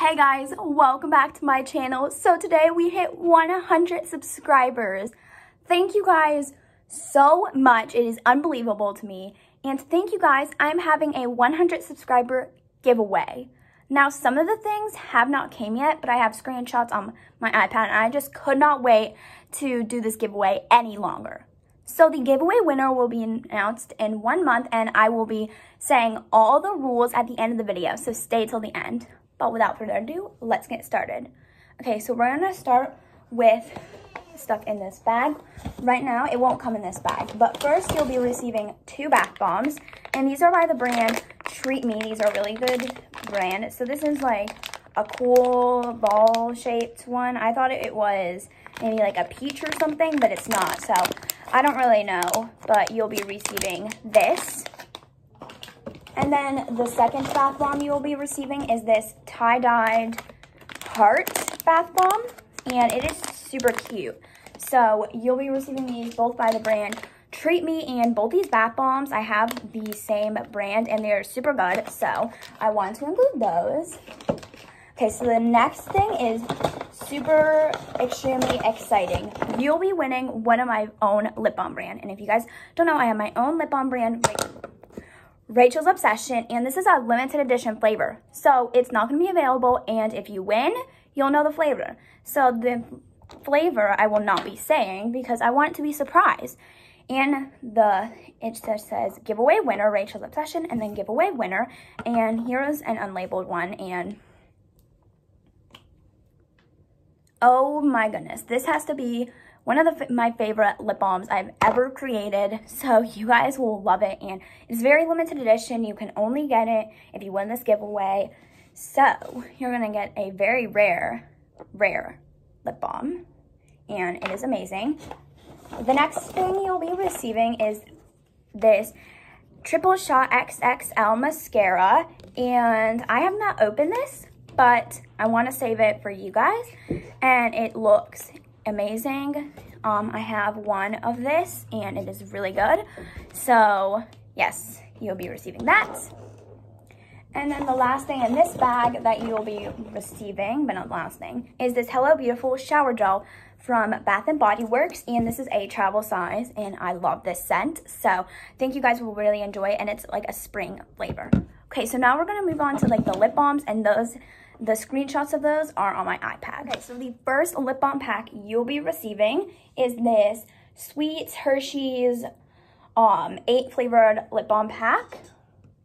Hey guys, welcome back to my channel. So today we hit 100 subscribers. Thank you guys so much. It is unbelievable to me. And thank you guys, I'm having a 100 subscriber giveaway. Now some of the things have not came yet, but I have screenshots on my iPad and I just could not wait to do this giveaway any longer. So the giveaway winner will be announced in one month and I will be saying all the rules at the end of the video, so stay till the end. But without further ado, let's get started. Okay, so we're gonna start with stuff in this bag. Right now, it won't come in this bag, but first you'll be receiving two bath bombs, and these are by the brand Treat Me. These are really good brand. So this is like a cool ball-shaped one. I thought it was maybe like a peach or something, but it's not. So I don't really know, but you'll be receiving this. And then the second bath bomb you will be receiving is this tie-dyed heart bath bomb, and it is super cute. So you'll be receiving these both by the brand Treat Me and both these bath bombs. I have the same brand, and they're super good, so I wanted to include those. Okay, so the next thing is super extremely exciting. You'll be winning one of my own lip balm brand. And if you guys don't know, I have my own lip balm brand right Rachel's Obsession, and this is a limited edition flavor. So it's not gonna be available, and if you win, you'll know the flavor. So the flavor I will not be saying because I want it to be surprise. And the, it just says giveaway winner, Rachel's Obsession, and then giveaway winner. And here's an unlabeled one, and Oh my goodness, this has to be one of the, my favorite lip balms I've ever created, so you guys will love it, and it's very limited edition. You can only get it if you win this giveaway, so you're going to get a very rare, rare lip balm, and it is amazing. The next thing you'll be receiving is this Triple Shot XXL Mascara, and I have not opened this, but I want to save it for you guys and it looks amazing. Um, I have one of this and it is really good. So yes, you'll be receiving that. And then the last thing in this bag that you'll be receiving, but not last thing, is this Hello Beautiful Shower Gel from Bath & Body Works. And this is a travel size, and I love this scent. So I think you guys will really enjoy it, and it's like a spring flavor. Okay, so now we're going to move on to like the lip balms, and those the screenshots of those are on my iPad. Okay, so the first lip balm pack you'll be receiving is this Sweets Hershey's um, eight flavored lip balm pack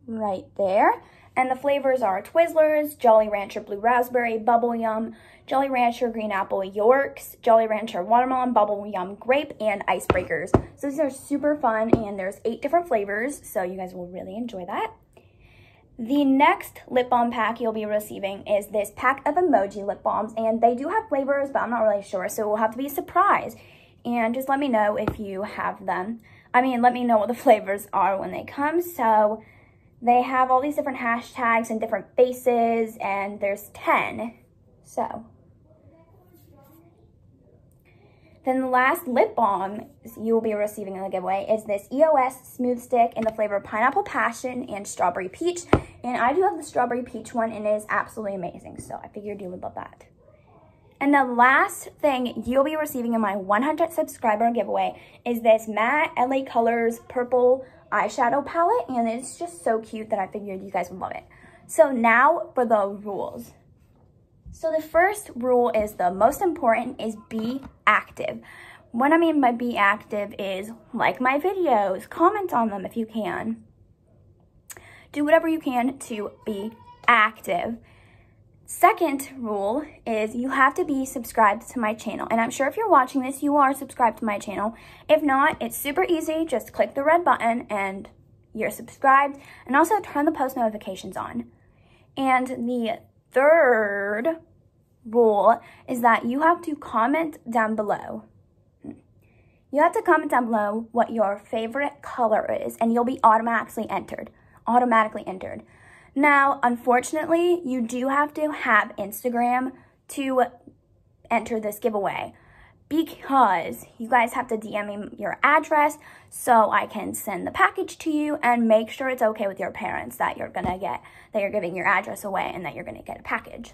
right there. And the flavors are Twizzlers, Jolly Rancher Blue Raspberry, Bubble Yum, Jolly Rancher Green Apple Yorks, Jolly Rancher Watermelon, Bubble Yum Grape, and Icebreakers. So these are super fun, and there's eight different flavors, so you guys will really enjoy that. The next lip balm pack you'll be receiving is this pack of emoji lip balms, and they do have flavors, but I'm not really sure, so we'll have to be surprised. And just let me know if you have them. I mean, let me know what the flavors are when they come. So they have all these different hashtags and different faces, and there's 10. So then the last lip balm you will be receiving in the giveaway is this EOS Smooth Stick in the flavor Pineapple Passion and Strawberry Peach. And I do have the Strawberry Peach one and it is absolutely amazing. So I figured you would love that. And the last thing you'll be receiving in my 100 subscriber giveaway is this matte LA Colors purple eyeshadow palette. And it's just so cute that I figured you guys would love it. So now for the rules. So the first rule is the most important is be active. What I mean by be active is like my videos, comment on them if you can. Do whatever you can to be active. Second rule is you have to be subscribed to my channel. And I'm sure if you're watching this, you are subscribed to my channel. If not, it's super easy. Just click the red button and you're subscribed. And also turn the post notifications on. And the third rule is that you have to comment down below. You have to comment down below what your favorite color is and you'll be automatically entered. Automatically entered. Now, unfortunately, you do have to have Instagram to enter this giveaway because you guys have to DM me your address so I can send the package to you and make sure it's okay with your parents that you're gonna get, that you're giving your address away and that you're gonna get a package.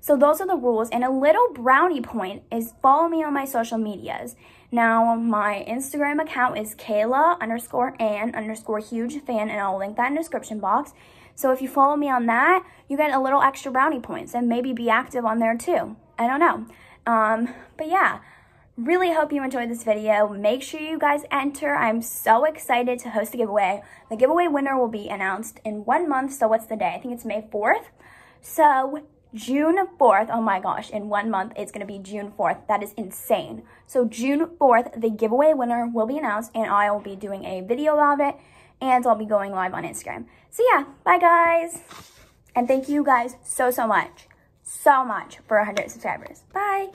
So those are the rules. And a little brownie point is follow me on my social medias. Now, my Instagram account is Kayla underscore Ann underscore huge fan, and I'll link that in the description box. So if you follow me on that, you get a little extra brownie points and maybe be active on there too. I don't know. Um, but yeah, Really hope you enjoyed this video. Make sure you guys enter. I'm so excited to host a giveaway. The giveaway winner will be announced in one month. So what's the day? I think it's May 4th. So June 4th, oh my gosh, in one month, it's going to be June 4th. That is insane. So June 4th, the giveaway winner will be announced and I will be doing a video about it and I'll be going live on Instagram. So yeah, bye guys. And thank you guys so, so much, so much for 100 subscribers. Bye.